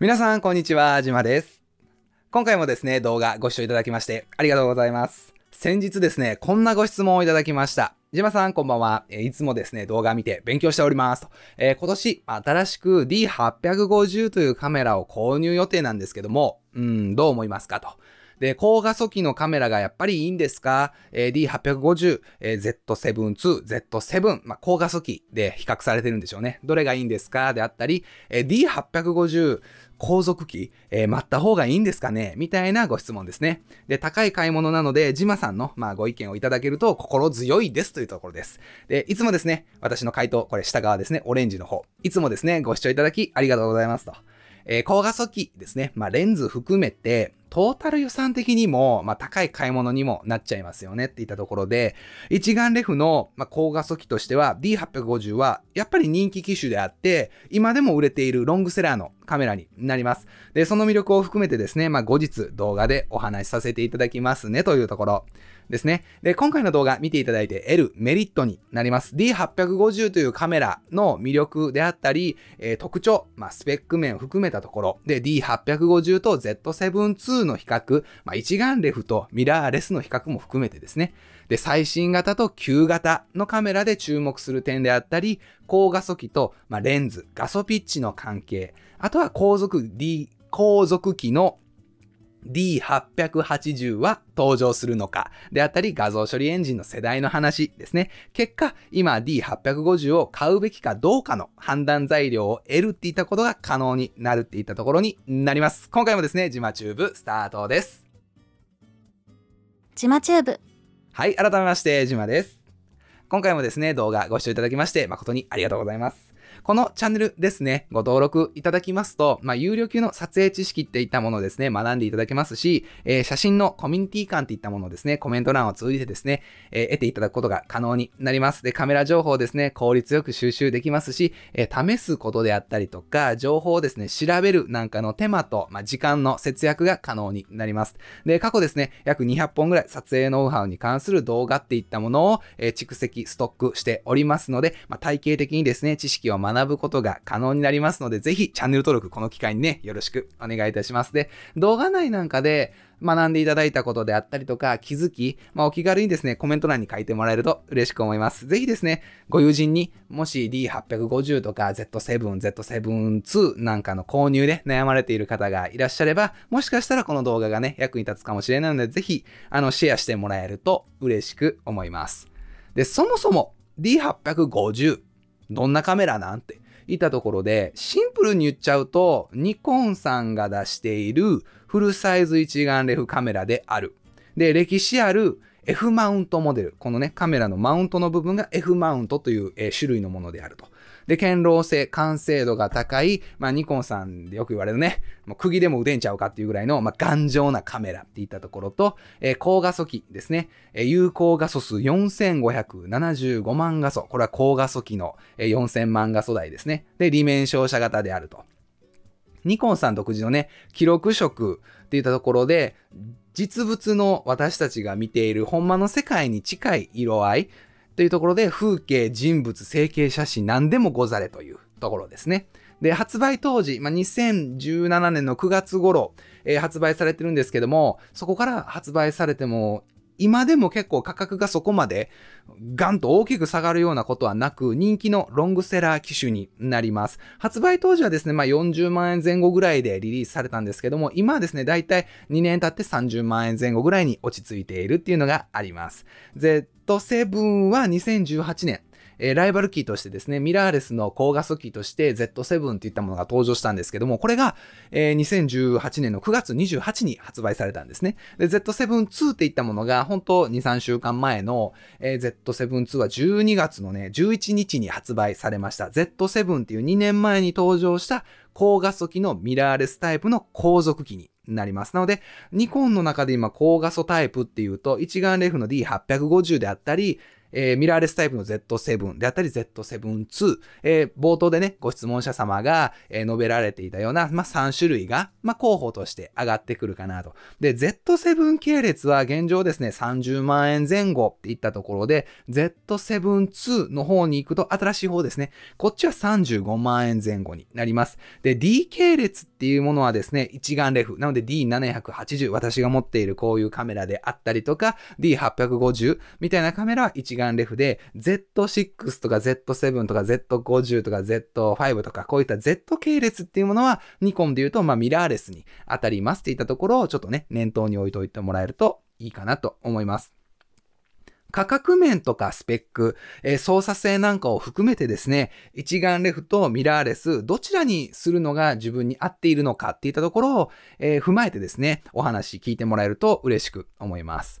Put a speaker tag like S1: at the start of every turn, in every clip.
S1: 皆さん、こんにちは。じまです。今回もですね、動画ご視聴いただきましてありがとうございます。先日ですね、こんなご質問をいただきました。じまさん、こんばんは。えいつもですね、動画見て勉強しております。とえー、今年、新しく D850 というカメラを購入予定なんですけども、うん、どう思いますかと。で、高画素機のカメラがやっぱりいいんですか、え ?D850、え Z7 II、Z7、まあ、高画素機で比較されてるんでしょうね。どれがいいんですかであったり、え D850、後続機、えー、待った方がいいんですかねみたいなご質問ですね。で、高い買い物なので、ジマさんの、まあ、ご意見をいただけると心強いですというところです。で、いつもですね、私の回答、これ下側ですね、オレンジの方。いつもですね、ご視聴いただきありがとうございますと。えー、高画素機ですね、まあ、レンズ含めて、トータル予算的にも、まあ、高い買い物にもなっちゃいますよねっていったところで、一眼レフの、まあ、高画素機としては D850 はやっぱり人気機種であって、今でも売れているロングセラーのカメラになります。で、その魅力を含めてですね、まあ、後日動画でお話しさせていただきますねというところ。ですね。で、今回の動画見ていただいて得るメリットになります。D850 というカメラの魅力であったり、えー、特徴、まあ、スペック面を含めたところで D850 と Z7 II の比較、まあ、一眼レフとミラーレスの比較も含めてですね。で、最新型と旧型のカメラで注目する点であったり、高画素機と、まあ、レンズ、画素ピッチの関係、あとは後続 D、後続機の D880 は登場するのかであったり画像処理エンジンの世代の話ですね。結果、今 D850 を買うべきかどうかの判断材料を得るっていったことが可能になるっていったところになります。今回もですね、ジマチューブスタートです。ジマチューブ。はい、改めまして、ジマです。今回もですね、動画ご視聴いただきまして誠にありがとうございます。このチャンネルですね、ご登録いただきますと、まあ、有料級の撮影知識っていったものですね、学んでいただけますし、えー、写真のコミュニティ感っていったものですね、コメント欄を通じてですね、えー、得ていただくことが可能になります。で、カメラ情報ですね、効率よく収集できますし、えー、試すことであったりとか、情報をですね、調べるなんかの手間と、まあ、時間の節約が可能になります。で、過去ですね、約200本ぐらい撮影ノウハウに関する動画っていったものを、え蓄積、ストックしておりますので、まあ、体系的にですね、知識を学学ぶことが可能になりますので、ぜひチャンネル登録この機会にね、よろしくお願いいたします。で、動画内なんかで学んでいただいたことであったりとか、気づき、まあ、お気軽にですね、コメント欄に書いてもらえると嬉しく思います。ぜひですね、ご友人にもし D850 とか Z7、Z7-2 なんかの購入で悩まれている方がいらっしゃれば、もしかしたらこの動画がね、役に立つかもしれないので、ぜひ、あの、シェアしてもらえると嬉しく思います。で、そもそも D850 どんなカメラなんて言ったところで、シンプルに言っちゃうと、ニコンさんが出しているフルサイズ一眼レフカメラである。で、歴史ある F マウントモデル。このね、カメラのマウントの部分が F マウントという、えー、種類のものであると。で、堅牢性、完成度が高い、まあ、ニコンさんでよく言われるね、もう釘でも腕んちゃうかっていうぐらいの、まあ、頑丈なカメラっていったところと、えー、高画素機ですね、えー、有効画素数4575万画素、これは高画素機の、えー、4000万画素台ですね。で、利面照射型であると。ニコンさん独自のね、記録色っていったところで、実物の私たちが見ているほんまの世界に近い色合いというところで、風景、人物、成形写真、何でもござれというところですね。で、発売当時、まあ、2017年の9月頃、えー、発売されてるんですけども、そこから発売されても、今でも結構価格がそこまでガンと大きく下がるようなことはなく人気のロングセラー機種になります。発売当時はですね、まあ、40万円前後ぐらいでリリースされたんですけども、今はですね、だいたい2年経って30万円前後ぐらいに落ち着いているっていうのがあります。で、ットセブンは2018年えー、ライバル機としてですね、ミラーレスの高画素機として Z7 といったものが登場したんですけども、これが、えー、2018年の9月28に発売されたんですね。で、Z7-2 っていったものが、本当2、3週間前の、えー、Z7-2 は12月のね、11日に発売されました。Z7 っていう2年前に登場した高画素機のミラーレスタイプの後続機になります。なので、ニコンの中で今高画素タイプっていうと、一眼レフの D850 であったり、えー、ミラーレスタイプの Z7 であったり Z7-2、えー、冒頭でね、ご質問者様が、えー、述べられていたような、まあ、3種類が、まあ、候補として上がってくるかなと。で、Z7 系列は現状ですね、30万円前後っていったところで、Z7-2 の方に行くと新しい方ですね、こっちは35万円前後になります。で、D 系列っていうものはですね、一眼レフ。なので D780、私が持っているこういうカメラであったりとか、D850 みたいなカメラは一眼眼レフで Z6 とか Z7 とか Z50 とか Z5 とかこういった Z 系列っていうものはニコンで言うとまあミラーレスに当たりますっていったところをちょっとね念頭に置いといてもらえるといいかなと思います。価格面とかスペック、えー、操作性なんかを含めてですね、一眼レフとミラーレス、どちらにするのが自分に合っているのかっていったところを、えー、踏まえてですね、お話聞いてもらえると嬉しく思います。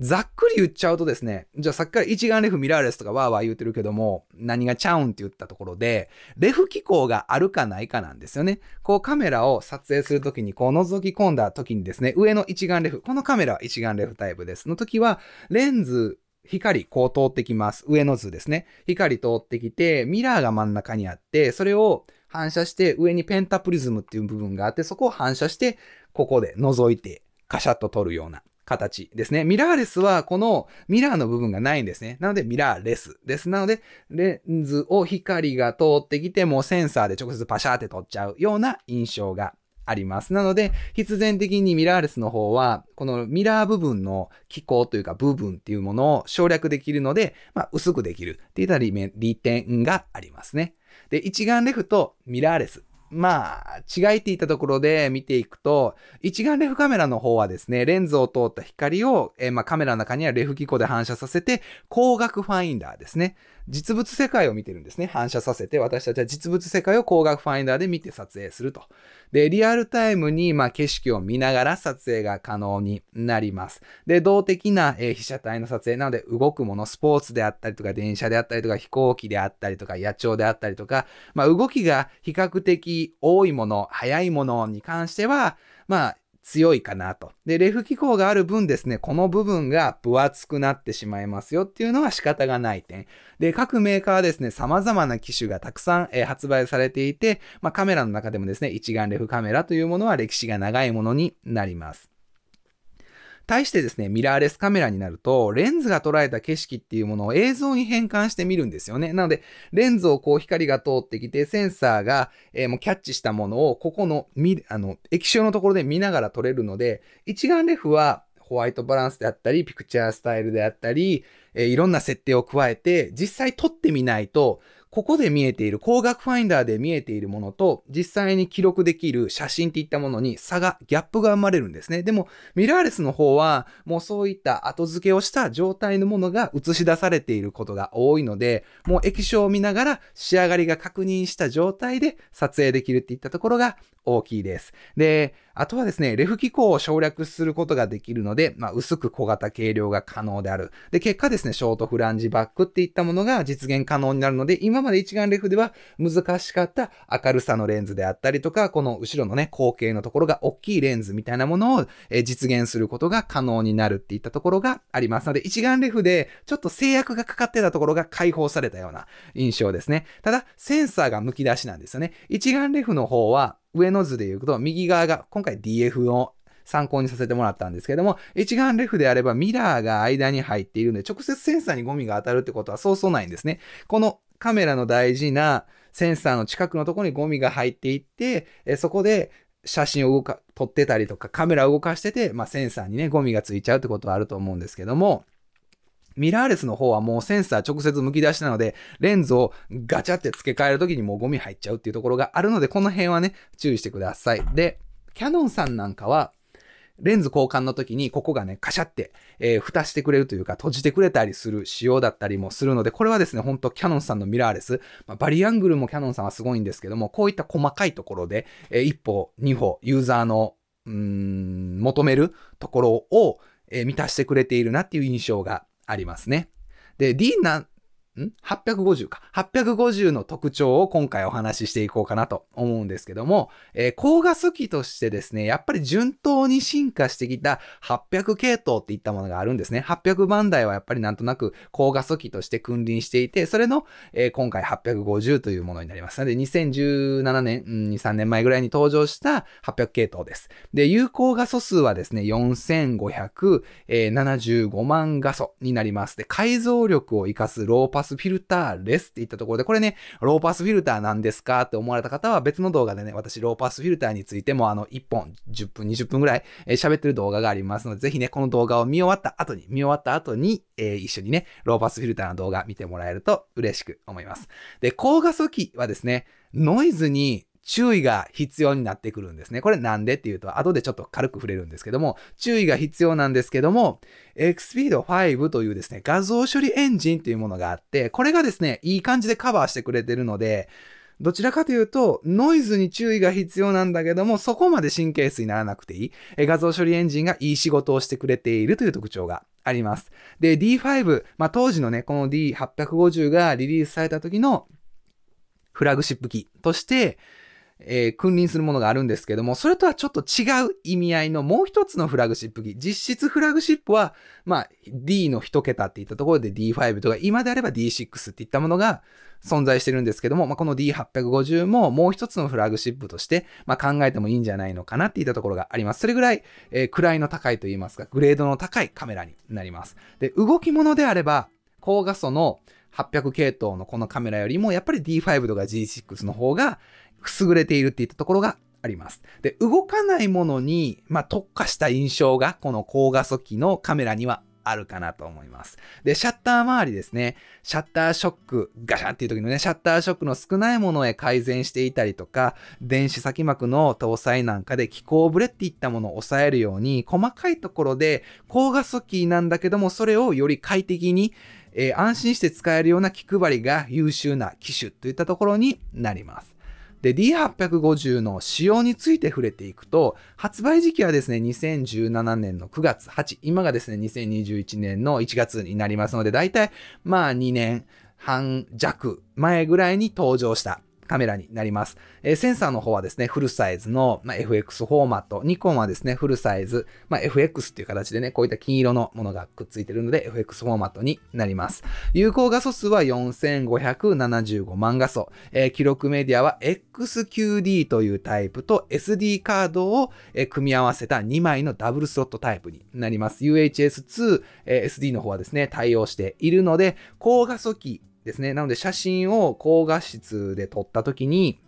S1: ざっくり言っちゃうとですね、じゃあさっきから一眼レフミラーレスとかわーわー言うてるけども、何がちゃうんって言ったところで、レフ機構があるかないかなんですよね。こうカメラを撮影するときに、こう覗き込んだときにですね、上の一眼レフ、このカメラは一眼レフタイプです。のときは、レンズ、光、こう通ってきます。上の図ですね。光通ってきて、ミラーが真ん中にあって、それを反射して、上にペンタプリズムっていう部分があって、そこを反射して、ここで覗いて、カシャッと撮るような。形ですね。ミラーレスはこのミラーの部分がないんですね。なのでミラーレスです。なのでレンズを光が通ってきてもうセンサーで直接パシャーって撮っちゃうような印象があります。なので、必然的にミラーレスの方は、このミラー部分の機構というか部分っていうものを省略できるので、まあ、薄くできるっていった利点がありますね。で、一眼レフとミラーレスまあ、違いっていったところで見ていくと、一眼レフカメラの方はですね、レンズを通った光を、えー、まあ、カメラの中にはレフ機構で反射させて、光学ファインダーですね。実物世界を見てるんですね。反射させて、私たちは実物世界を光学ファインダーで見て撮影すると。で、リアルタイムに、まあ、景色を見ながら撮影が可能になります。で、動的な、えー、被写体の撮影なので、動くもの、スポーツであったりとか、電車であったりとか、飛行機であったりとか、野鳥であったりとか、まあ、動きが比較的多いもの、早いものに関しては、まあ、強いかなと。で、レフ機構がある分ですね、この部分が分厚くなってしまいますよっていうのは仕方がない点。で、各メーカーはですね、様々な機種がたくさん、えー、発売されていて、まあ、カメラの中でもですね、一眼レフカメラというものは歴史が長いものになります。対してですね、ミラーレスカメラになると、レンズが捉えた景色っていうものを映像に変換してみるんですよね。なので、レンズをこう光が通ってきて、センサーが、えー、もうキャッチしたものを、ここの、み、あの、液晶のところで見ながら撮れるので、一眼レフは、ホワイトバランスであったり、ピクチャースタイルであったり、えー、いろんな設定を加えて、実際撮ってみないと、ここで見えている、光学ファインダーで見えているものと、実際に記録できる写真っていったものに差が、ギャップが生まれるんですね。でも、ミラーレスの方は、もうそういった後付けをした状態のものが映し出されていることが多いので、もう液晶を見ながら仕上がりが確認した状態で撮影できるっていったところが大きいです。で、あとはですね、レフ機構を省略することができるので、まあ、薄く小型軽量が可能である。で、結果ですね、ショートフランジバックっていったものが実現可能になるので、今今まで一眼レフでは難しかった明るさのレンズであったりとか、この後ろのね、光景のところが大きいレンズみたいなものを実現することが可能になるっていったところがありますので、一眼レフでちょっと制約がかかってたところが解放されたような印象ですね。ただ、センサーがむき出しなんですよね。一眼レフの方は、上の図で言うと、右側が、今回 DF を参考にさせてもらったんですけども、一眼レフであればミラーが間に入っているので、直接センサーにゴミが当たるってことはそうそうないんですね。このカメラの大事なセンサーの近くのところにゴミが入っていって、えそこで写真を動か、撮ってたりとか、カメラを動かしてて、まあ、センサーにね、ゴミがついちゃうってことはあると思うんですけども、ミラーレスの方はもうセンサー直接むき出しなので、レンズをガチャって付け替えるときにもうゴミ入っちゃうっていうところがあるので、この辺はね、注意してください。で、キャノンさんなんかは、レンズ交換の時にここがね、カシャって、えー、蓋してくれるというか閉じてくれたりする仕様だったりもするので、これはですね、ほんとキャノンさんのミラーレス、まあ、バリアングルもキャノンさんはすごいんですけども、こういった細かいところで、えー、一歩、二歩、ユーザーの、うーん、求めるところを、えー、満たしてくれているなっていう印象がありますね。で、D な、ん ?850 か。850の特徴を今回お話ししていこうかなと思うんですけども、えー、高画素機としてですね、やっぱり順当に進化してきた800系統っていったものがあるんですね。800番台はやっぱりなんとなく高画素機として君臨していて、それの、えー、今回850というものになります。なので、2017年、うん、2、3年前ぐらいに登場した800系統です。で、有効画素数はですね、4575万画素になります。で、解像力を活かすローパススフィルターレスっていったところで、これね、ローパスフィルターなんですかって思われた方は別の動画でね、私ローパスフィルターについてもあの1本10分20分ぐらい喋ってる動画がありますので、ぜひね、この動画を見終わった後に、見終わった後に、えー、一緒にね、ローパスフィルターの動画見てもらえると嬉しく思います。で、高画素機はですね、ノイズに注意が必要になってくるんですね。これなんでっていうと、後でちょっと軽く触れるんですけども、注意が必要なんですけども、Xpeed5 というですね、画像処理エンジンというものがあって、これがですね、いい感じでカバーしてくれてるので、どちらかというと、ノイズに注意が必要なんだけども、そこまで神経質にならなくていい。画像処理エンジンがいい仕事をしてくれているという特徴があります。で、D5、まあ、当時のね、この D850 がリリースされた時のフラグシップ機として、えー、君臨するものがあるんですけども、それとはちょっと違う意味合いのもう一つのフラグシップ機。実質フラグシップは、まあ、D の一桁っていったところで D5 とか、今であれば D6 っていったものが存在してるんですけども、まあ、この D850 ももう一つのフラグシップとして、まあ、考えてもいいんじゃないのかなっていったところがあります。それぐらい、えー、位の高いといいますか、グレードの高いカメラになります。で、動き物であれば、高画素の800系統のこのカメラよりも、やっぱり D5 とか G6 の方が、くすぐれているっていったところがあります。で、動かないものに、まあ、特化した印象が、この高画素機のカメラにはあるかなと思います。で、シャッター周りですね。シャッターショック、ガシャンっていう時のね、シャッターショックの少ないものへ改善していたりとか、電子先膜の搭載なんかで気候ブレっていったものを抑えるように、細かいところで高画素機なんだけども、それをより快適に、えー、安心して使えるような気配りが優秀な機種といったところになります。で、D850 の仕様について触れていくと、発売時期はですね、2017年の9月8、今がですね、2021年の1月になりますので、大体まあ2年半弱前ぐらいに登場したカメラになります。えー、センサーの方はですね、フルサイズの、まあ、FX フォーマット、ニコンはですね、フルサイズ、まあ、FX っていう形でね、こういった金色のものがくっついてるので、FX フォーマットになります。有効画素数は4575万画素、えー、記録メディアは XQD というタイプと SD カードを、えー、組み合わせた2枚のダブルスロットタイプになります。UHS2、えー、SD の方はですね、対応しているので、高画素機ですね。なので写真を高画質で撮った時に、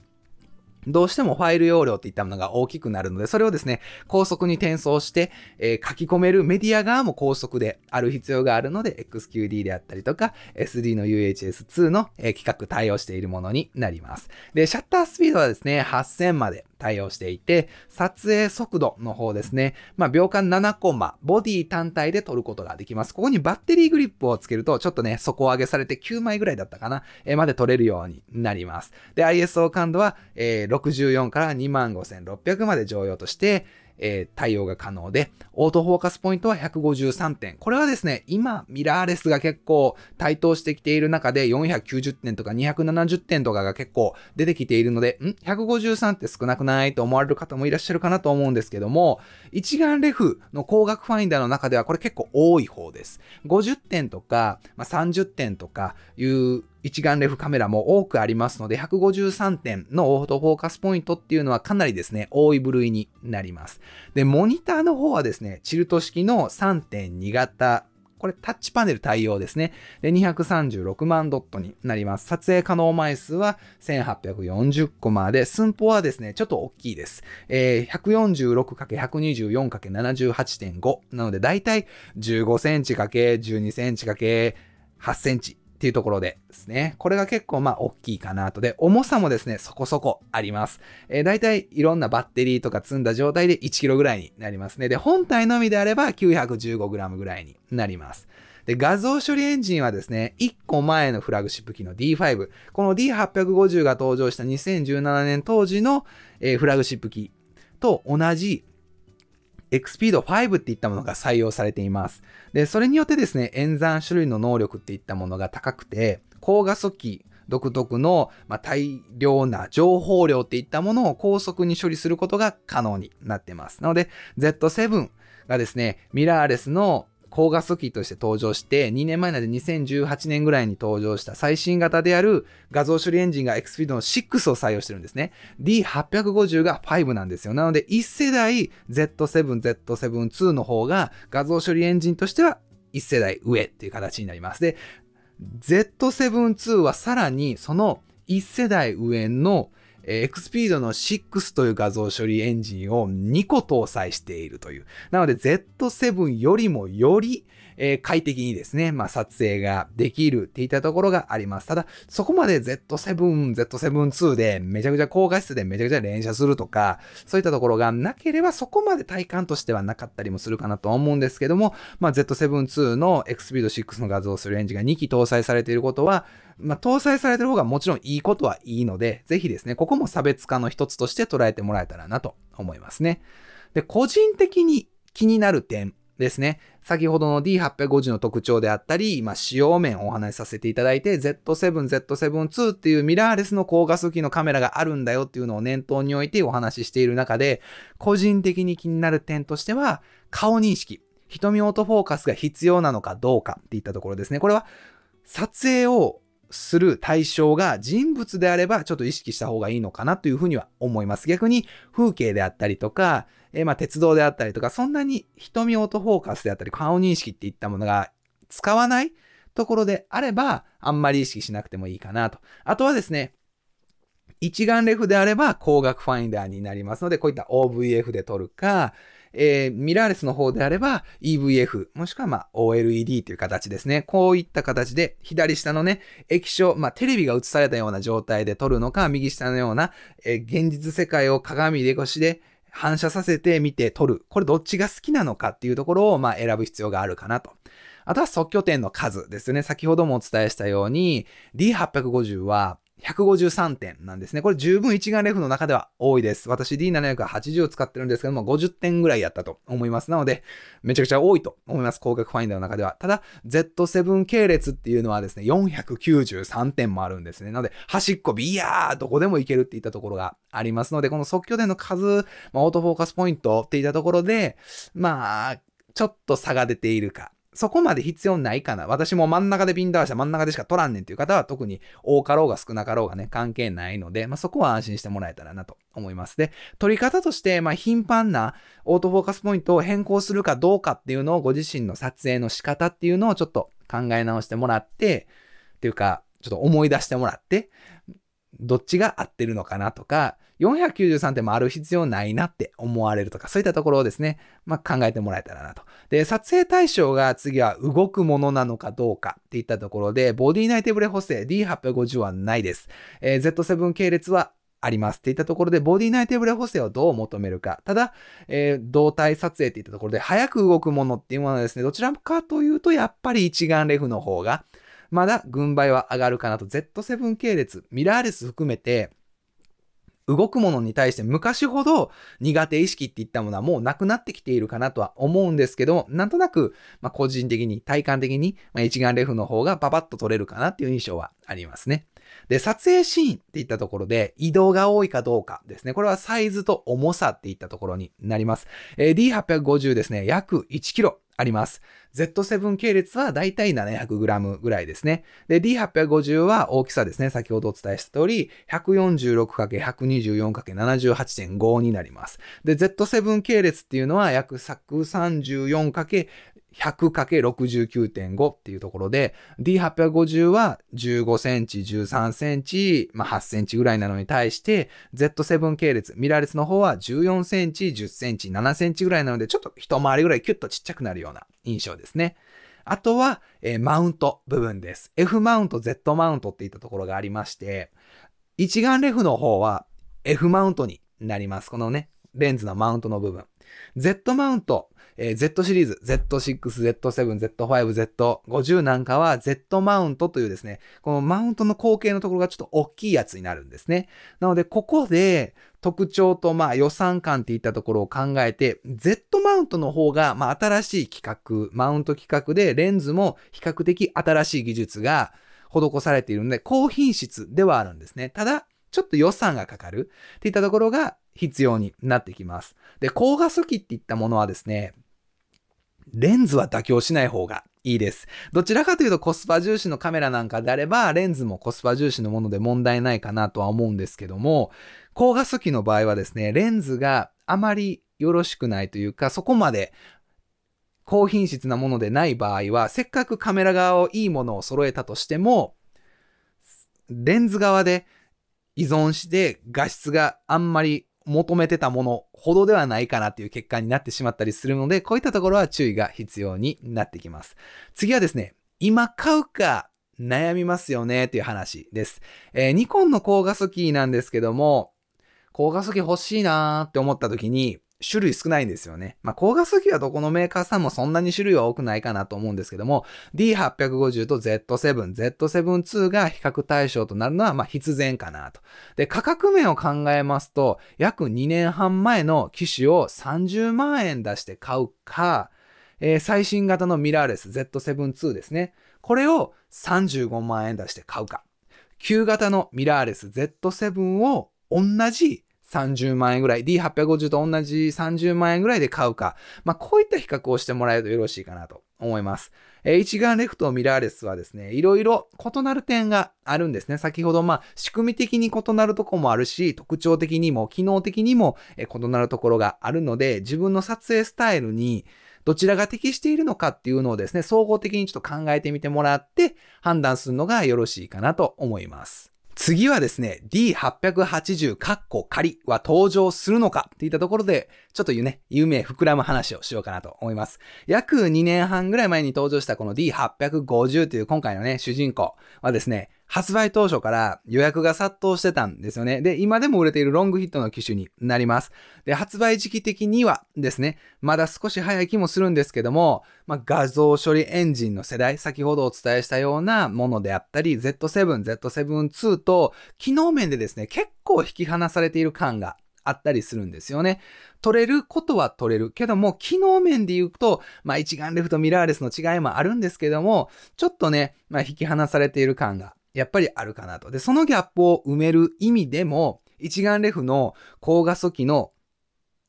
S1: どうしてもファイル容量っていったものが大きくなるので、それをですね、高速に転送して、えー、書き込めるメディア側も高速である必要があるので、XQD であったりとか、SD の UHS2 の、えー、規格対応しているものになります。で、シャッタースピードはですね、8000まで対応していて、撮影速度の方ですね。まあ、秒間7コマ、ボディ単体で撮ることができます。ここにバッテリーグリップをつけると、ちょっとね、底上げされて9枚ぐらいだったかな、えー、まで撮れるようになります。で、ISO 感度は、えー、64から25600まで常用として、えー、対応が可能で、オートフォーカスポイントは153点。これはですね、今、ミラーレスが結構台頭してきている中で、490点とか270点とかが結構出てきているので、ん ?153 って少なくないと思われる方もいらっしゃるかなと思うんですけども、一眼レフの光学ファインダーの中ではこれ結構多い方です。50点とか、まあ、30点とかいう一眼レフカメラも多くありますので、153点のオートフォーカスポイントっていうのはかなりですね、多い部類になります。で、モニターの方はですね、チルト式の3.2型これタッチパネル対応ですね。で、236万ドットになります。撮影可能枚数は1840コマで、寸法はですね、ちょっと大きいです。えー、146×124×78.5 なので、だいたい15センチ ×12 センチ ×8 センチっていうところでですね。これが結構まあ大きいかなと。で、重さもですね、そこそこあります。えー、大体いろんなバッテリーとか積んだ状態で 1kg ぐらいになりますね。で、本体のみであれば 915g ぐらいになります。で、画像処理エンジンはですね、1個前のフラグシップ機の D5。この D850 が登場した2017年当時の、えー、フラグシップ機と同じ XPED5 っていったものが採用されています。で、それによってですね、演算種類の能力っていったものが高くて、高画素機独特の、ま大量な情報量っていったものを高速に処理することが可能になってます。なので、Z7 がですね、ミラーレスの高画素機として登場して、2年前なので2018年ぐらいに登場した最新型である画像処理エンジンが x f e e d の6を採用してるんですね。D850 が5なんですよ。なので、1世代 Z7、Z7-2 の方が画像処理エンジンとしては1世代上っていう形になります。で、Z7-2 はさらにその1世代上のえ Xpeed の6という画像処理エンジンを2個搭載しているという。なので Z7 よりもよりえー、快適にですね、まあ、撮影ができるっていったところがあります。ただ、そこまで Z7、Z7-2 でめちゃくちゃ高画質でめちゃくちゃ連写するとか、そういったところがなければそこまで体感としてはなかったりもするかなと思うんですけども、まあ、Z7-2 の Xpeed6 の画像するレンジが2機搭載されていることは、まあ、搭載されてる方がもちろんいいことはいいので、ぜひですね、ここも差別化の一つとして捉えてもらえたらなと思いますね。で、個人的に気になる点ですね。先ほどの D850 の特徴であったり、今、使用面をお話しさせていただいて、Z7、Z7-2 っていうミラーレスの高画素機のカメラがあるんだよっていうのを念頭に置いてお話ししている中で、個人的に気になる点としては、顔認識、瞳オートフォーカスが必要なのかどうかっていったところですね。これは、撮影をする対象が人物であればちょっと意識した方がいいのかなというふうには思います。逆に風景であったりとかえー、まあ、鉄道であったりとか、そんなに瞳オートフォーカスであったり、顔認識っていったものが使わないところであれば、あんまり意識しなくてもいいかなと。あとはですね、一眼レフであれば光学ファインダーになりますので、こういった OVF で撮るか、えー、ミラーレスの方であれば EVF、もしくはま OLED という形ですね。こういった形で、左下のね、液晶、まあ、テレビが映されたような状態で撮るのか、右下のような、えー、現実世界を鏡で越しで、反射させて見て撮る。これどっちが好きなのかっていうところを、まあ、選ぶ必要があるかなと。あとは即拠点の数ですね。先ほどもお伝えしたように、D850 は153点なんですね。これ十分一眼レフの中では多いです。私 D780 を使ってるんですけども、50点ぐらいやったと思います。なので、めちゃくちゃ多いと思います。広角ファインダーの中では。ただ、Z7 系列っていうのはですね、493点もあるんですね。なので、端っこビヤーどこでもいけるっていったところがありますので、この即興点の数、まあ、オートフォーカスポイントっていったところで、まあ、ちょっと差が出ているかそこまで必要ないかな。私も真ん中でピンダウした真ん中でしか取らんねんっていう方は特に多かろうが少なかろうがね、関係ないので、まあ、そこは安心してもらえたらなと思います。で、取り方として、まあ、頻繁なオートフォーカスポイントを変更するかどうかっていうのをご自身の撮影の仕方っていうのをちょっと考え直してもらって、っていうか、ちょっと思い出してもらって、どっちが合ってるのかなとか、493点もある必要ないなって思われるとか、そういったところをですね、まあ、考えてもらえたらなと。で、撮影対象が次は動くものなのかどうかっていったところで、ボディ内手ブレ補正 D850 はないです。えー、Z7 系列はありますっていったところで、ボディ内手ブレ補正をどう求めるか。ただ、えー、動体撮影っていったところで、早く動くものっていうものはですね、どちらかというと、やっぱり一眼レフの方が、まだ軍配は上がるかなと、Z7 系列、ミラーレス含めて、動くものに対して昔ほど苦手意識っていったものはもうなくなってきているかなとは思うんですけど、なんとなく、まあ、個人的に、体感的に、まあ、一眼レフの方がパパッと撮れるかなっていう印象はありますね。で、撮影シーンっていったところで移動が多いかどうかですね。これはサイズと重さっていったところになります。えー、D850 ですね、約1キロあります。Z7 系列はだいたい 700g ぐらいですね。で、D850 は大きさですね。先ほどお伝えした通り、146×124×78.5 になります。で、Z7 系列っていうのは約 134× 100×69.5 っていうところで、D850 は15センチ、13センチ、まあ、8センチぐらいなのに対して、Z7 系列、ミラーレスの方は14センチ、10センチ、7センチぐらいなので、ちょっと一回りぐらいキュッとちっちゃくなるような印象ですね。あとは、えー、マウント部分です。F マウント、Z マウントっていったところがありまして、一眼レフの方は F マウントになります。このね、レンズのマウントの部分。Z マウントえー、Z シリーズ、Z6、Z7、Z5、Z50 なんかは Z マウントというですね、このマウントの後継のところがちょっと大きいやつになるんですね。なので、ここで特徴とまあ予算感っていったところを考えて、Z マウントの方がまあ新しい企画、マウント規格でレンズも比較的新しい技術が施されているので、高品質ではあるんですね。ただ、ちょっと予算がかかるっていったところが必要になってきます。で、高画素機っていったものはですね、レンズは妥協しない方がいいです。どちらかというとコスパ重視のカメラなんかであれば、レンズもコスパ重視のもので問題ないかなとは思うんですけども、高画素機の場合はですね、レンズがあまりよろしくないというか、そこまで高品質なものでない場合は、せっかくカメラ側をいいものを揃えたとしても、レンズ側で依存して画質があんまり求めてたものほどではないかなっていう結果になってしまったりするので、こういったところは注意が必要になってきます。次はですね、今買うか悩みますよねっていう話です。えー、ニコンの高画素機なんですけども、高画素機欲しいなーって思った時に、種類少ないんですよね。まあ、高画素機はどこのメーカーさんもそんなに種類は多くないかなと思うんですけども、D850 と Z7、Z7-2 が比較対象となるのは、ま必然かなと。で、価格面を考えますと、約2年半前の機種を30万円出して買うか、えー、最新型のミラーレス Z7-2 ですね。これを35万円出して買うか。旧型のミラーレス Z7 を同じ30万円ぐらい、D850 と同じ30万円ぐらいで買うか、まあ、こういった比較をしてもらえるとよろしいかなと思います。えー、一眼レフとミラーレスはですね、いろいろ異なる点があるんですね。先ほど、まあ、仕組み的に異なるとこもあるし、特徴的にも、機能的にも、え異なるところがあるので、自分の撮影スタイルに、どちらが適しているのかっていうのをですね、総合的にちょっと考えてみてもらって、判断するのがよろしいかなと思います。次はですね、D880 カッコ仮は登場するのかっていったところで、ちょっとね、夢膨らむ話をしようかなと思います。約2年半ぐらい前に登場したこの D850 という今回のね、主人公はですね、発売当初から予約が殺到してたんですよね。で、今でも売れているロングヒットの機種になります。で、発売時期的にはですね、まだ少し早い気もするんですけども、まあ、画像処理エンジンの世代、先ほどお伝えしたようなものであったり、Z7、Z7-2 と、機能面でですね、結構引き離されている感があったりするんですよね。取れることは取れるけども、機能面で言うと、まあ一眼レフとミラーレスの違いもあるんですけども、ちょっとね、まあ引き離されている感がやっぱりあるかなと。で、そのギャップを埋める意味でも、一眼レフの高画素機の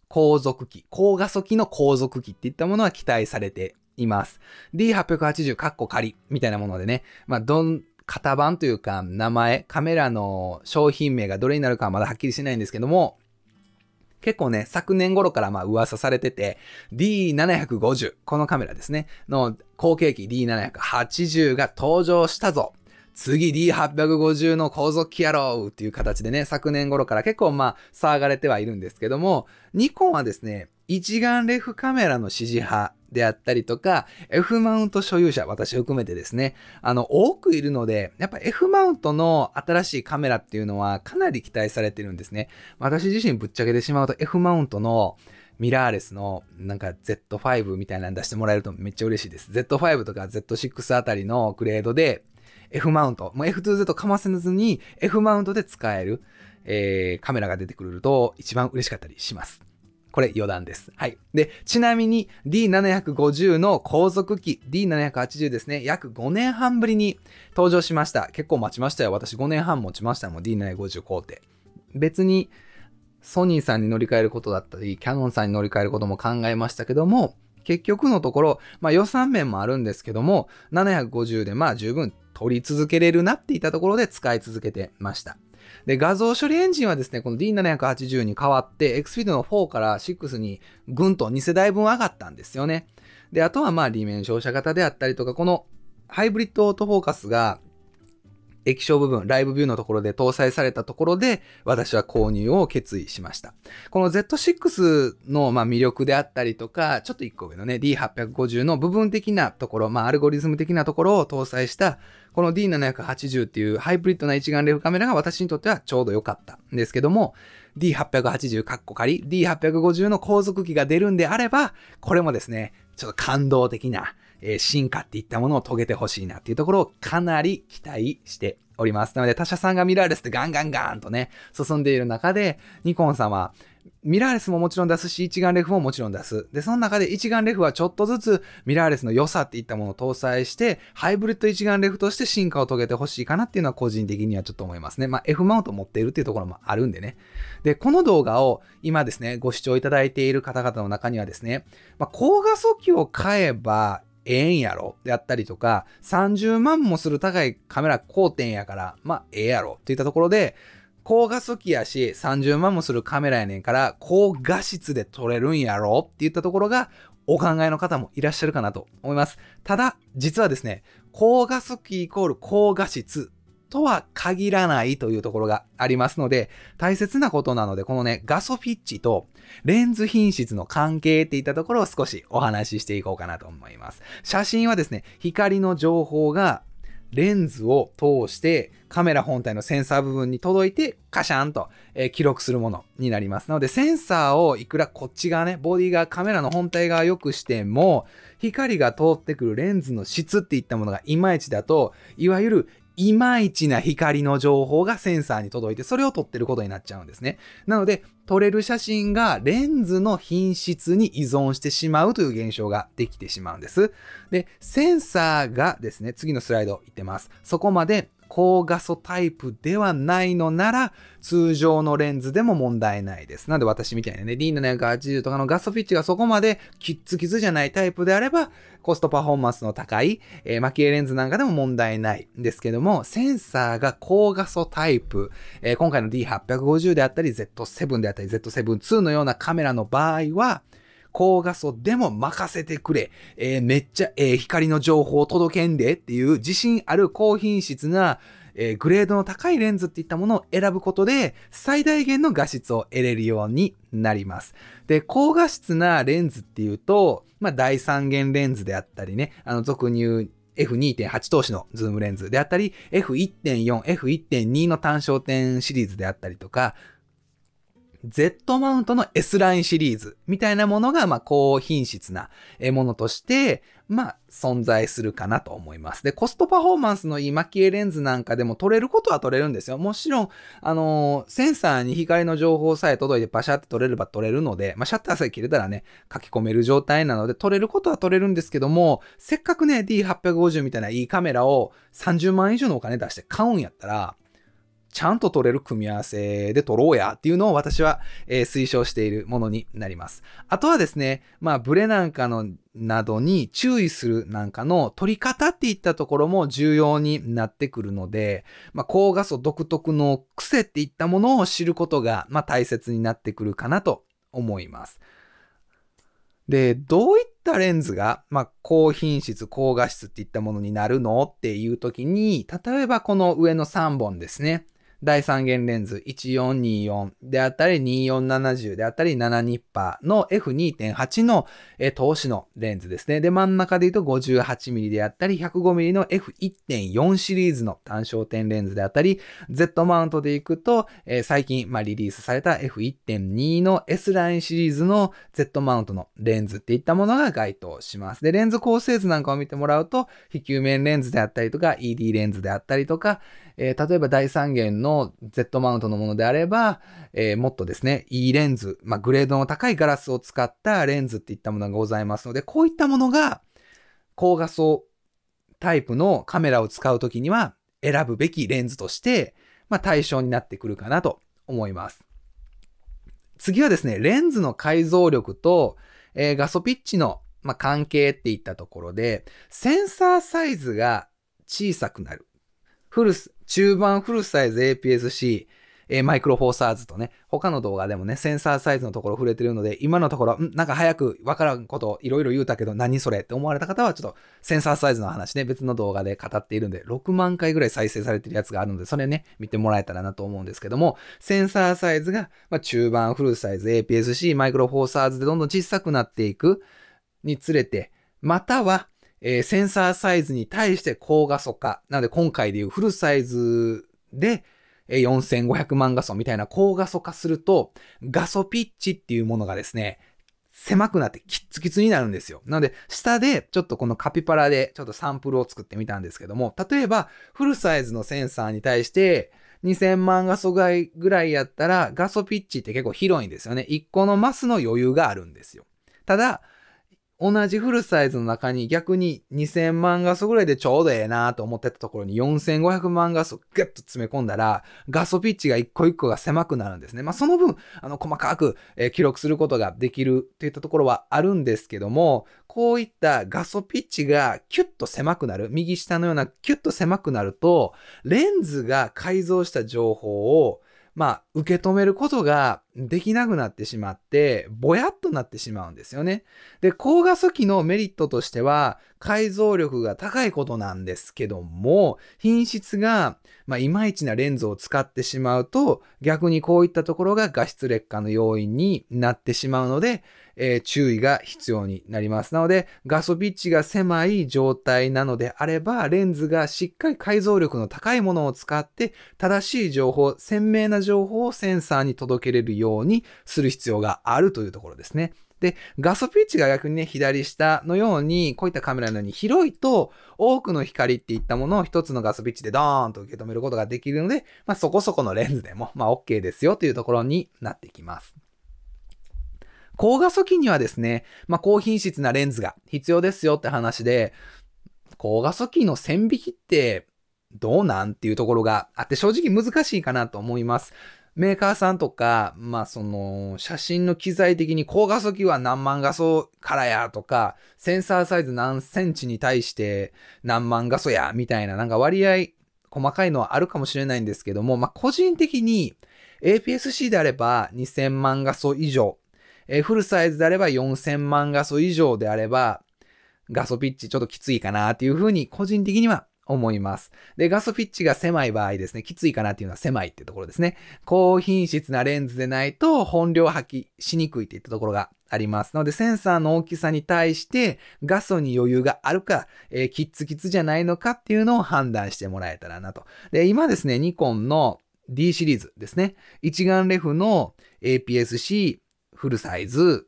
S1: 後続機、高画素機の後続機っていったものは期待されています。D880 カッコ仮みたいなものでね、まあ、どん、型番というか名前、カメラの商品名がどれになるかはまだはっきりしないんですけども、結構ね、昨年頃からまあ噂されてて、D750、このカメラですね、の後継機 D780 が登場したぞ次 D850 の後続機やろうっていう形でね、昨年頃から結構まあ騒がれてはいるんですけども、ニコンはですね、一眼レフカメラの支持派であったりとか、F マウント所有者、私含めてですね、あの、多くいるので、やっぱ F マウントの新しいカメラっていうのはかなり期待されてるんですね。私自身ぶっちゃけてしまうと F マウントのミラーレスのなんか Z5 みたいなの出してもらえるとめっちゃ嬉しいです。Z5 とか Z6 あたりのグレードで F マウント、もう F2Z かませずに F マウントで使える、えー、カメラが出てくると一番嬉しかったりします。これ余談です。はい。で、ちなみに D750 の後続機 D780 ですね、約5年半ぶりに登場しました。結構待ちましたよ。私5年半持ちましたもん、D750 工程。別にソニーさんに乗り換えることだったり、キャノンさんに乗り換えることも考えましたけども、結局のところ、まあ予算面もあるんですけども、750でまあ十分掘り続けれるなっていったところで使い続けてました。で、画像処理エンジンはですね、この D780 に変わって、x f e e d の4から6にぐんと2世代分上がったんですよね。で、あとはまあ、メ面照射型であったりとか、このハイブリッドオートフォーカスが液晶部分、ライブビューのところで搭載されたところで、私は購入を決意しました。この Z6 のま魅力であったりとか、ちょっと1個上のね、D850 の部分的なところ、まあ、アルゴリズム的なところを搭載した、この D780 っていうハイブリッドな一眼レフカメラが私にとってはちょうど良かったんですけども、D880 カッコ仮、D850 の航続機が出るんであれば、これもですね、ちょっと感動的な、え進化っていったものを遂げてほしいなっていうところをかなり期待しております。なので他社さんがミラーレスでガンガンガンとね、進んでいる中で、ニコンさんはミラーレスももちろん出すし、一眼レフももちろん出す。で、その中で一眼レフはちょっとずつミラーレスの良さっていったものを搭載して、ハイブリッド一眼レフとして進化を遂げてほしいかなっていうのは個人的にはちょっと思いますね。まあ、F マウント持っているっていうところもあるんでね。で、この動画を今ですね、ご視聴いただいている方々の中にはですね、まあ、高画素機を買えばええんやろであったりとか、30万もする高いカメラ交点やから、まあええやろっていったところで、高画素機やし、30万もするカメラやねんから、高画質で撮れるんやろっていったところが、お考えの方もいらっしゃるかなと思います。ただ、実はですね、高画素機イコール高画質とは限らないというところがありますので、大切なことなので、このね、ガソフィッチとレンズ品質の関係っていったところを少しお話ししていこうかなと思います。写真はですね、光の情報がレンズを通してカメラ本体のセンサー部分に届いてカシャンと、え記録するものになります。なのでセンサーをいくらこっち側ね、ボディ側、カメラの本体側良くしても光が通ってくるレンズの質っていったものがいまいちだと、いわゆるいまいちな光の情報がセンサーに届いて、それを撮ってることになっちゃうんですね。なので、撮れる写真がレンズの品質に依存してしまうという現象ができてしまうんです。で、センサーがですね、次のスライドいってます。そこまで高画素タイプではないのなら、通常のレンズでも問題ないです。なんで私みたいなね、D780 とかの画素フィッチがそこまでキッズキズじゃないタイプであれば、コストパフォーマンスの高い、えー、マキエレンズなんかでも問題ないんですけども、センサーが高画素タイプ、えー、今回の D850 であったり、Z7 であったり、Z7-2 のようなカメラの場合は、高画素でも任せてくれ。えー、めっちゃ、えー、光の情報を届けんでっていう自信ある高品質な、えー、グレードの高いレンズっていったものを選ぶことで最大限の画質を得れるようになります。で、高画質なレンズっていうと、まあ、第三元レンズであったりね、あの、俗入 F2.8 投資のズームレンズであったり、F1.4、F1.2 の単焦点シリーズであったりとか、Z マウントの S ラインシリーズみたいなものが、まあ、高品質なものとして、まあ、存在するかなと思います。で、コストパフォーマンスのいいマキレンズなんかでも取れることは取れるんですよ。もちろん、あのー、センサーに光の情報さえ届いてバシャって取れれば取れるので、まあ、シャッターさえ切れたらね、書き込める状態なので、取れることは取れるんですけども、せっかくね、D850 みたいないいカメラを30万以上のお金出して買うんやったら、ちゃんと取れる組み合わせで取ろうやっていうのを私は、え推奨しているものになります。あとはですね、まあ、ブレなんかのなどに注意するなんかの取り方っていったところも重要になってくるので、まあ、高画素独特の癖っていったものを知ることが、まあ、大切になってくるかなと思います。で、どういったレンズが、まあ、高品質、高画質っていったものになるのっていう時に、例えばこの上の3本ですね。第三元レンズ1424であったり2470であったり7ニッパーの F2.8 の、投資のレンズですね。で、真ん中で言うと 58mm であったり 105mm の F1.4 シリーズの単焦点レンズであったり、Z マウントでいくと、最近、リリースされた F1.2 の S ラインシリーズの Z マウントのレンズっていったものが該当します。で、レンズ構成図なんかを見てもらうと、非球面レンズであったりとか、ED レンズであったりとか、えー、例えば第三元の Z マウントのものであれば、えー、もっとですね、いいレンズ、まあ、グレードの高いガラスを使ったレンズっていったものがございますので、こういったものが高画素タイプのカメラを使うときには選ぶべきレンズとして、まあ、対象になってくるかなと思います。次はですね、レンズの解像力と、えー、画素ピッチの、まあ、関係っていったところで、センサーサイズが小さくなる。フル中盤フルサイズ APS-C、えー、マイクロフォーサーズとね、他の動画でもね、センサーサイズのところ触れてるので、今のところ、んなんか早くわからんこといろいろ言うたけど、何それって思われた方は、ちょっとセンサーサイズの話ね、別の動画で語っているんで、6万回ぐらい再生されてるやつがあるので、それね、見てもらえたらなと思うんですけども、センサーサイズが、まあ、中盤フルサイズ APS-C、マイクロフォーサーズでどんどん小さくなっていくにつれて、またはえー、センサーサイズに対して高画素化。なので今回でいうフルサイズで、えー、4500万画素みたいな高画素化すると、画素ピッチっていうものがですね、狭くなってキッツキツになるんですよ。なので、下でちょっとこのカピパラでちょっとサンプルを作ってみたんですけども、例えばフルサイズのセンサーに対して、2000万画素ぐらいやったら、画素ピッチって結構広いんですよね。1個のマスの余裕があるんですよ。ただ、同じフルサイズの中に逆に2000万画素ぐらいでちょうどええなと思ってたところに4500万画素ぐッと詰め込んだら画素ピッチが一個一個が狭くなるんですね。まあその分、あの細かく、記録することができるといったところはあるんですけども、こういった画素ピッチがキュッと狭くなる、右下のようなキュッと狭くなると、レンズが改造した情報をまあ、受け止めることができなくなってしまって、ぼやっとなってしまうんですよね。で、高画素機のメリットとしては、解像力が高いことなんですけども、品質が、まあ、いまいちなレンズを使ってしまうと、逆にこういったところが画質劣化の要因になってしまうので、えー、注意が必要になります。なので、ガソピッチが狭い状態なのであれば、レンズがしっかり解像力の高いものを使って、正しい情報、鮮明な情報をセンサーに届けれるようにする必要があるというところですね。で、ガソピッチが逆にね、左下のように、こういったカメラのように広いと、多くの光っていったものを一つのガソピッチでドーンと受け止めることができるので、まあそこそこのレンズでも、まあ OK ですよというところになってきます。高画素機にはですね、まあ、高品質なレンズが必要ですよって話で、高画素機の線引きってどうなんっていうところがあって正直難しいかなと思います。メーカーさんとか、まあその、写真の機材的に高画素機は何万画素からやとか、センサーサイズ何センチに対して何万画素やみたいななんか割合細かいのはあるかもしれないんですけども、まあ個人的に APS-C であれば2000万画素以上えー、フルサイズであれば4000万画素以上であれば、画素ピッチちょっときついかなっていうふうに個人的には思います。で、画素ピッチが狭い場合ですね、きついかなっていうのは狭いってところですね。高品質なレンズでないと本領発揮しにくいっていったところがあります。ので、センサーの大きさに対して画素に余裕があるか、えー、キッツキツじゃないのかっていうのを判断してもらえたらなと。で、今ですね、ニコンの D シリーズですね。一眼レフの APS-C フルサイズ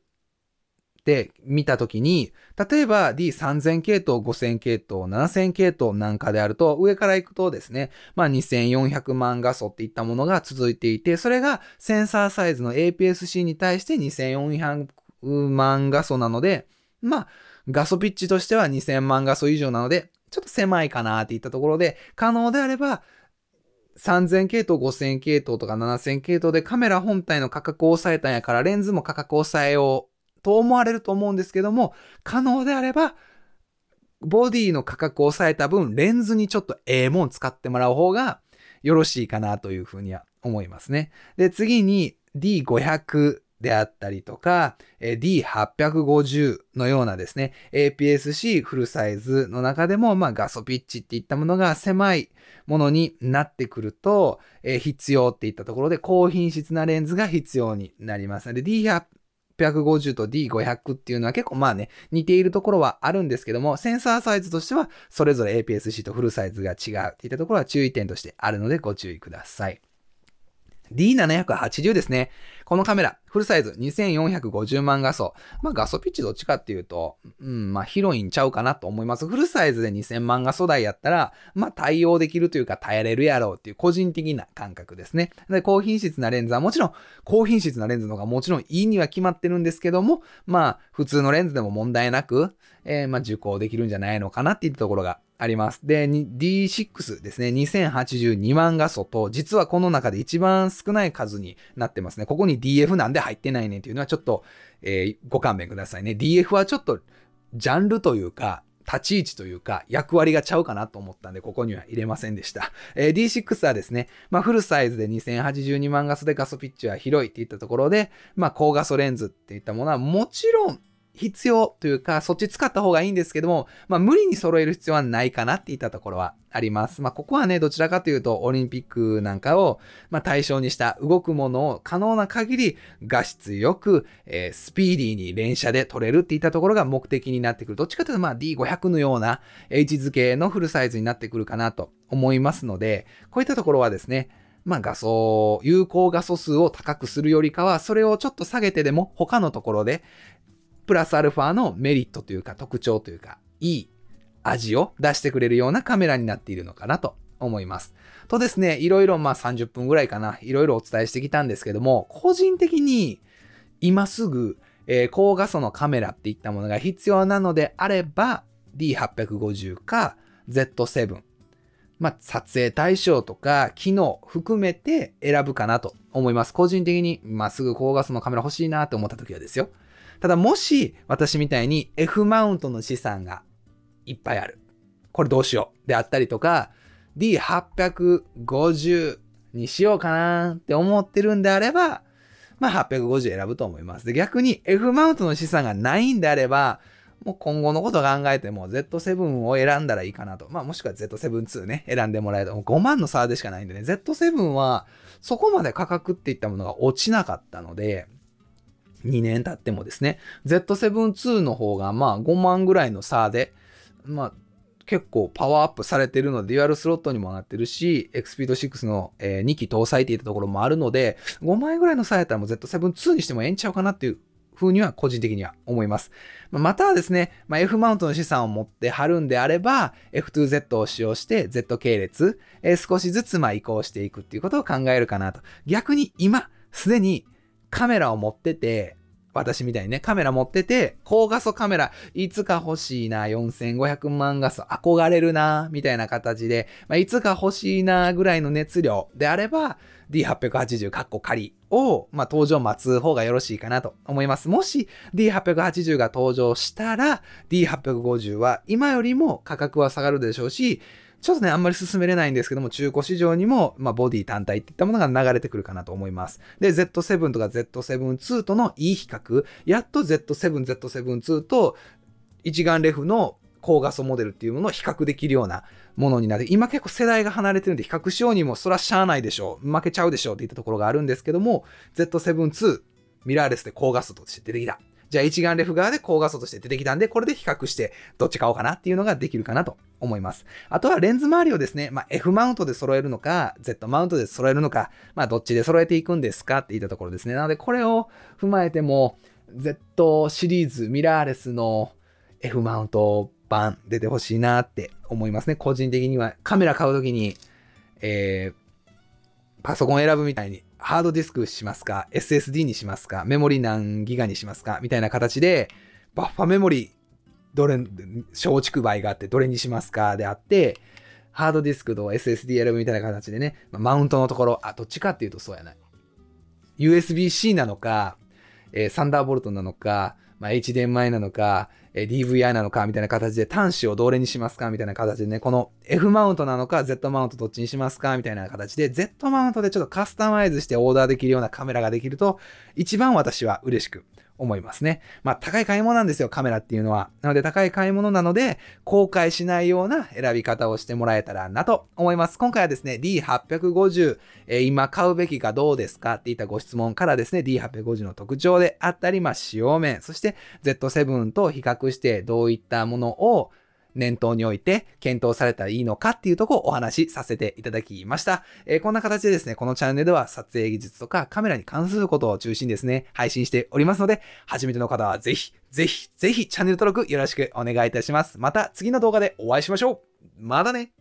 S1: で見たときに、例えば D3000 系統、5000系統、7000系統なんかであると、上から行くとですね、まあ2400万画素っていったものが続いていて、それがセンサーサイズの APS-C に対して2400万画素なので、まあ、画素ピッチとしては2000万画素以上なので、ちょっと狭いかなっていったところで、可能であれば、3000系統、5000系統とか7000系統でカメラ本体の価格を抑えたんやからレンズも価格を抑えようと思われると思うんですけども、可能であれば、ボディの価格を抑えた分、レンズにちょっとええもん使ってもらう方がよろしいかなというふうには思いますね。で、次に D500 であったりとか、え D850 のようなですね、APS-C フルサイズの中でも、まあ、ガソピッチっていったものが狭いものになってくると、え必要っていったところで高品質なレンズが必要になりますので D100 5 0と D500 っていうのは結構まあね、似ているところはあるんですけども、センサーサイズとしてはそれぞれ APS-C とフルサイズが違うっていったところは注意点としてあるのでご注意ください。D780 ですね。このカメラ、フルサイズ2450万画素。まあ画素ピッチどっちかっていうと、うん、まあロインちゃうかなと思います。フルサイズで2000万画素台やったら、まあ対応できるというか耐えれるやろうっていう個人的な感覚ですね。で、高品質なレンズはもちろん、高品質なレンズの方がもちろんいいには決まってるんですけども、まあ普通のレンズでも問題なく、えー、まあ受講できるんじゃないのかなっていうところがあります。で、D6 ですね。2082万画素と、実はこの中で一番少ない数になってますね。ここに DF なんで入ってないねっていうのはちょっと、えー、ご勘弁くださいね。DF はちょっと、ジャンルというか、立ち位置というか、役割がちゃうかなと思ったんで、ここには入れませんでした。えー、D6 はですね、まあ、フルサイズで2082万画素で画素ピッチは広いっていったところで、まあ、高画素レンズっていったものは、もちろん必要というか、そっち使った方がいいんですけども、まあ無理に揃える必要はないかなっていったところはあります。まあここはね、どちらかというとオリンピックなんかを、まあ、対象にした動くものを可能な限り画質よく、えー、スピーディーに連射で撮れるっていったところが目的になってくる。どっちかというとまあ D500 のような H 付けのフルサイズになってくるかなと思いますので、こういったところはですね、まあ画素、有効画素数を高くするよりかは、それをちょっと下げてでも他のところで、プラスアルファのメリットというか特徴というか、いい味を出してくれるようなカメラになっているのかなと思います。とですね、いろいろまあ30分ぐらいかな、いろいろお伝えしてきたんですけども、個人的に今すぐ、えー、高画素のカメラっていったものが必要なのであれば、D850 か Z7。まあ、撮影対象とか機能含めて選ぶかなと思います。個人的に、まあ、すぐ高画素のカメラ欲しいなと思った時はですよ。ただもし私みたいに F マウントの資産がいっぱいある。これどうしようであったりとか D850 にしようかなって思ってるんであれば、まあ850選ぶと思います。で、逆に F マウントの資産がないんであれば、もう今後のこと考えても Z7 を選んだらいいかなと。まあもしくは Z7-2 ね、選んでもらえると。もう5万の差でしかないんでね、Z7 はそこまで価格っていったものが落ちなかったので、2年経ってもですね、Z7-2 の方がまあ5万ぐらいの差で、まあ結構パワーアップされてるので、デュアルスロットにもなってるし、Xpeed 6の、え2機搭載っていったところもあるので、5万円ぐらいの差やったらもう Z7-2 にしてもええんちゃうかなっていう風には個人的には思います。またはですね、まあ、F マウントの資産を持ってはるんであれば、F2Z を使用して Z 系列、えー、少しずつま移行していくっていうことを考えるかなと。逆に今、すでにカメラを持ってて、私みたいにね、カメラ持ってて、高画素カメラ、いつか欲しいな、4500万画素、憧れるな、みたいな形で、まあ、いつか欲しいな、ぐらいの熱量であれば、D880 カッコ仮を、まあ、登場待つ方がよろしいかなと思います。もし D880 が登場したら、D850 は今よりも価格は下がるでしょうし、ちょっとね、あんまり進めれないんですけども、中古市場にも、まあ、ボディ単体っていったものが流れてくるかなと思います。で、Z7 とか Z7-2 とのいい比較、やっと Z7、Z7-2 と一眼レフの高画素モデルっていうものを比較できるようなものになって、今結構世代が離れてるんで、比較しようにもそらしゃあないでしょう、負けちゃうでしょうっていったところがあるんですけども、Z7-2、ミラーレスで高画素として出てきた。じゃあ一眼レフ側で高画素として出てきたんで、これで比較して、どっち買おうかなっていうのができるかなと思います。あとはレンズ周りをですね、まあ、F マウントで揃えるのか、Z マウントで揃えるのか、まあ、どっちで揃えていくんですかって言ったところですね。なので、これを踏まえても、Z シリーズミラーレスの F マウント版出てほしいなって思いますね。個人的にはカメラ買うときに、えー、パソコン選ぶみたいにハードディスクしますか ?SSD にしますかメモリ何ギガにしますかみたいな形で、バッファメモリ、どれ、松竹梅があって、どれにしますかであって、ハードディスクと SSD 選ぶみたいな形でね、まあ、マウントのところ、あ、どっちかっていうとそうやない。USB-C なのか、えー、サンダーボルトなのか、まあ、HDMI なのか、え DVI なのかみたいな形で端子をどれにしますかみたいな形でね、この F マウントなのか Z マウントどっちにしますかみたいな形で Z マウントでちょっとカスタマイズしてオーダーできるようなカメラができると一番私は嬉しく思いますね。まあ、高い買い物なんですよ、カメラっていうのは。なので、高い買い物なので、後悔しないような選び方をしてもらえたらなと思います。今回はですね、D850、えー、今買うべきかどうですかっていったご質問からですね、D850 の特徴であったり、まあ、使用面、そして Z7 と比較してどういったものを念頭において検討されたらいいのかっていうとこをお話しさせていただきました。えー、こんな形でですね、このチャンネルでは撮影技術とかカメラに関することを中心にですね、配信しておりますので、初めての方はぜひ、ぜひ、ぜひチャンネル登録よろしくお願いいたします。また次の動画でお会いしましょう。またね。